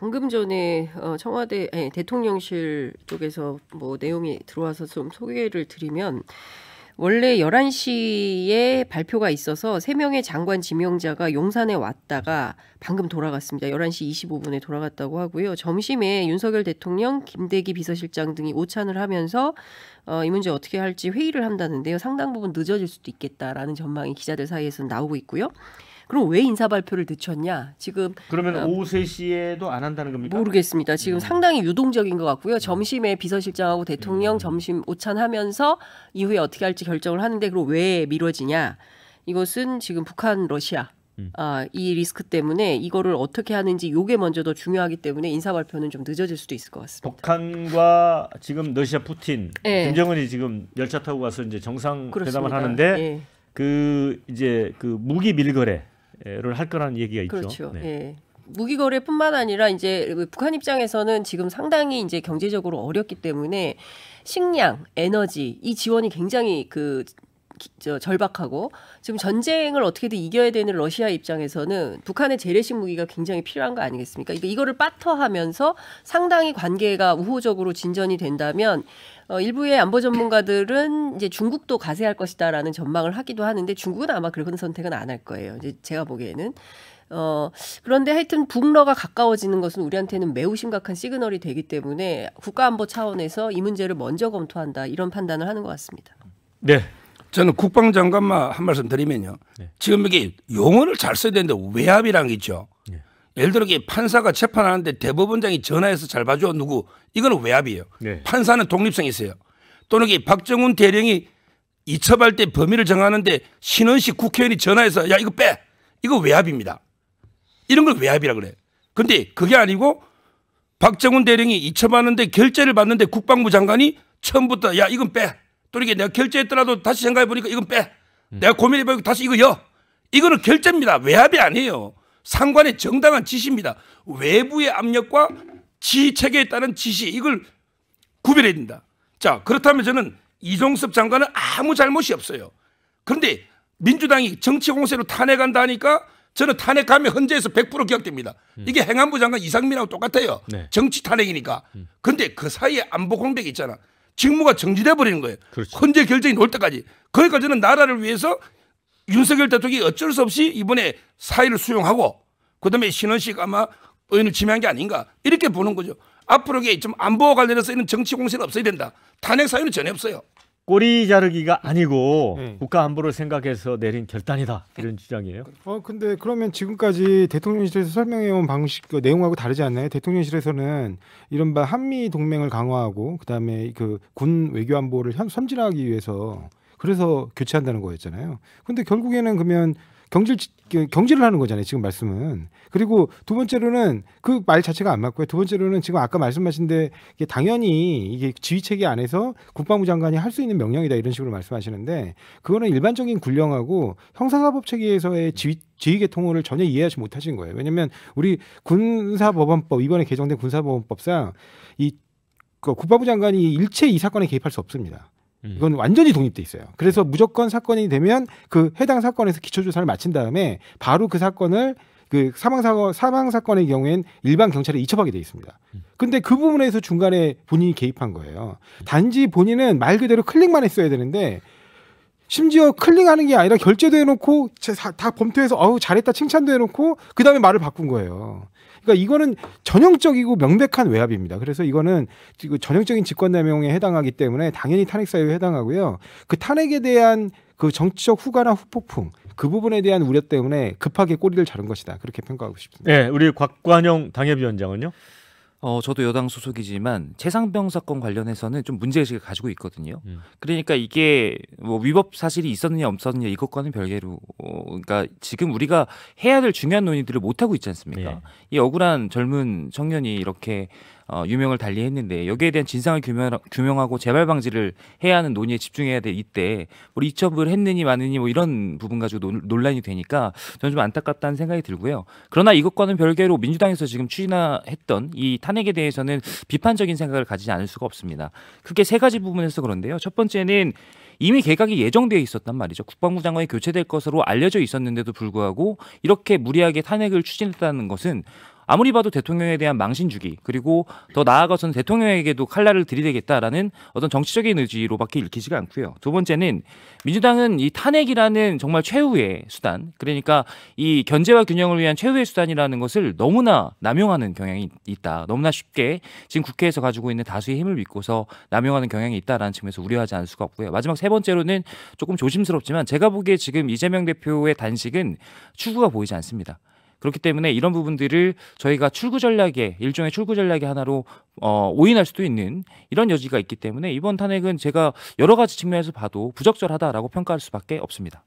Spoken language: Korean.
방금 전에 어, 청와대 아니, 대통령실 쪽에서 뭐 내용이 들어와서 좀 소개를 드리면 원래 11시에 발표가 있어서 3명의 장관 지명자가 용산에 왔다가 방금 돌아갔습니다. 11시 25분에 돌아갔다고 하고요. 점심에 윤석열 대통령, 김대기 비서실장 등이 오찬을 하면서 어, 이 문제 어떻게 할지 회의를 한다는데요. 상당 부분 늦어질 수도 있겠다라는 전망이 기자들 사이에서 나오고 있고요. 그럼 왜 인사 발표를 늦췄냐? 지금 그러면 어, 오후 3시에도 안 한다는 겁니까? 모르겠습니다. 지금 음. 상당히 유동적인 것 같고요. 네. 점심에 비서실장하고 대통령 음. 점심 오찬하면서 이후에 어떻게 할지 결정을 하는데 그럼 왜 미뤄지냐? 이것은 지금 북한 러시아 음. 아, 이 리스크 때문에 이거를 어떻게 하는지 요게 먼저 더 중요하기 때문에 인사 발표는 좀 늦어질 수도 있을 것 같습니다. 북한과 지금 러시아 푸틴 네. 김정은이 지금 열차 타고 가서 이제 정상 그렇습니다. 회담을 하는데 네. 그 이제 그 무기 밀거래 를할 거라는 얘기가 있죠. 그렇죠. 네. 예. 무기 거래뿐만 아니라 이제 북한 입장에서는 지금 상당히 이제 경제적으로 어렵기 때문에 식량, 에너지 이 지원이 굉장히 그 저, 절박하고 지금 전쟁을 어떻게든 이겨야 되는 러시아 입장에서는 북한의 재래식 무기가 굉장히 필요한 거 아니겠습니까? 그러니까 이거를 빠터하면서 상당히 관계가 우호적으로 진전이 된다면 어, 일부의 안보 전문가들은 이제 중국도 가세할 것이다라는 전망을 하기도 하는데 중국은 아마 그런 선택은 안 할 거예요. 이제 제가 보기에는. 어, 그런데 하여튼 북러가 가까워지는 것은 우리한테는 매우 심각한 시그널이 되기 때문에 국가안보 차원에서 이 문제를 먼저 검토한다 이런 판단을 하는 것 같습니다. 네, 저는 국방장관만 한 말씀 드리면요. 네. 지금 이게 용어를 잘 써야 되는데 외압이란 게 있죠. 네. 예를 들어 판사가 재판하는데 대법원장이 전화해서 잘 봐줘 누구 이거는 외압이에요. 네. 판사는 독립성이 있어요. 또는 박정훈 대령이 이첩할 때 범위를 정하는데 신원식 국회의원이 전화해서 야 이거 빼 이거 외압입니다. 이런 걸 외압이라 그래. 근데 그게 아니고 박정훈 대령이 이첩하는데 결재를 받는데 국방부 장관이 처음부터 야 이건 빼또 이게 내가 결제했더라도 다시 생각해 보니까 이건 빼. 음. 내가 고민해 보니까 다시 이거 여. 이거는 결제입니다. 외압이 아니에요. 상관의 정당한 지시입니다. 외부의 압력과 지체계에 따른 지시 이걸 구별해야 된다. 자 그렇다면 저는 이종섭 장관은 아무 잘못이 없어요. 그런데 민주당이 정치 공세로 탄핵한다 하니까 저는 탄핵하면 헌재에서 100%기억됩니다 음. 이게 행안부 장관 이상민하고 똑같아요. 네. 정치 탄핵이니까. 음. 근데 그 사이에 안보 공백이 있잖아. 직무가 정지돼 버리는 거예요. 그렇죠. 헌재 결정이 나올 때까지. 거기까지는 나라를 위해서 윤석열 대통령이 어쩔 수 없이 이번에 사의를 수용하고 그다음에 신원식 아마 의원을 지명한 게 아닌가 이렇게 보는 거죠. 앞으로좀 안보와 관련해서 이런 정치 공세는 없어야 된다. 탄핵 사유는 전혀 없어요. 꼬리 자르기가 아니고 네. 국가 안보를 생각해서 내린 결단이다 이런 주장이에요. 어 근데 그러면 지금까지 대통령실에서 설명해온 방식 그 내용하고 다르지 않나요? 대통령실에서는 이른바 한미 동맹을 강화하고 그다음에 그 군 외교 안보를 현, 선진화하기 위해서 그래서 교체한다는 거였잖아요. 근데 결국에는 그러면 경질 그 경질을 하는 거잖아요. 지금 말씀은. 그리고 두 번째로는 그 말 자체가 안 맞고요. 두 번째로는 지금 아까 말씀하신데 이게 당연히 이게 지휘 체계 안에서 국방부 장관이 할 수 있는 명령이다 이런 식으로 말씀하시는데 그거는 일반적인 군령하고 형사사법 체계에서의 지휘 지휘계 통을 전혀 이해하지 못하신 거예요. 왜냐하면 우리 군사법원법 이번에 개정된 군사법원법상 이 그 국방부 장관이 일체 이 사건에 개입할 수 없습니다. 음. 이건 완전히 독립돼 있어요. 그래서 무조건 사건이 되면 그 해당 사건에서 기초 조사를 마친 다음에 바로 그 사건을 그 사망 사건 사망 사건의 경우엔 일반 경찰에 이첩하게 돼 있습니다. 음. 근데 그 부분에서 중간에 본인이 개입한 거예요. 단지 본인은 말 그대로 클릭만 했어야 되는데 심지어 클릭하는 게 아니라 결제도 해놓고 다 검토해서 어우 잘했다 칭찬도 해놓고 그 다음에 말을 바꾼 거예요. 그러니까 이거는 전형적이고 명백한 외압입니다. 그래서 이거는 전형적인 직권남용에 해당하기 때문에 당연히 탄핵 사유에 해당하고요. 그 탄핵에 대한 그 정치적 후가나 후폭풍 그 부분에 대한 우려 때문에 급하게 꼬리를 자른 것이다. 그렇게 평가하고 싶습니다. 네, 우리 곽관영 당협위원장은요? 어, 저도 여당 소속이지만 최상병 사건 관련해서는 좀 문제의식을 가지고 있거든요. 음. 그러니까 이게 뭐 위법 사실이 있었느냐 없었느냐 이것과는 별개로 어, 그러니까 지금 우리가 해야 될 중요한 논의들을 못 하고 있지 않습니까? 네. 이 억울한 젊은 청년이 이렇게 어, 유명을 달리했는데 여기에 대한 진상을 규명, 규명하고 재발 방지를 해야 하는 논의에 집중해야 될 이때 뭐 이첩을 했느니 마느니 뭐 이런 부분 가지고 논, 논란이 되니까 저는 좀 안타깝다는 생각이 들고요. 그러나 이것과는 별개로 민주당에서 지금 추진했던 이 탄, 탄핵에 대해서는 비판적인 생각을 가지지 않을 수가 없습니다. 크게 세 가지 부분에서 그런데요. 첫 번째는 이미 개각이 예정되어 있었단 말이죠. 국방부 장관이 교체될 것으로 알려져 있었는데도 불구하고 이렇게 무리하게 탄핵을 추진했다는 것은 아무리 봐도 대통령에 대한 망신 주기 그리고 더 나아가서는 대통령에게도 칼날을 들이대겠다라는 어떤 정치적인 의지로밖에 읽히지가 않고요. 두 번째는 민주당은 이 탄핵이라는 정말 최후의 수단 그러니까 이 견제와 균형을 위한 최후의 수단이라는 것을 너무나 남용하는 경향이 있다. 너무나 쉽게 지금 국회에서 가지고 있는 다수의 힘을 믿고서 남용하는 경향이 있다라는 측면에서 우려하지 않을 수가 없고요. 마지막 세 번째로는 조금 조심스럽지만 제가 보기에 지금 이재명 대표의 단식은 추구가 보이지 않습니다. 그렇기 때문에 이런 부분들을 저희가 출구 전략의 일종의 출구 전략의 하나로 어, 오인할 수도 있는 이런 여지가 있기 때문에 이번 탄핵은 제가 여러 가지 측면에서 봐도 부적절하다라고 평가할 수밖에 없습니다.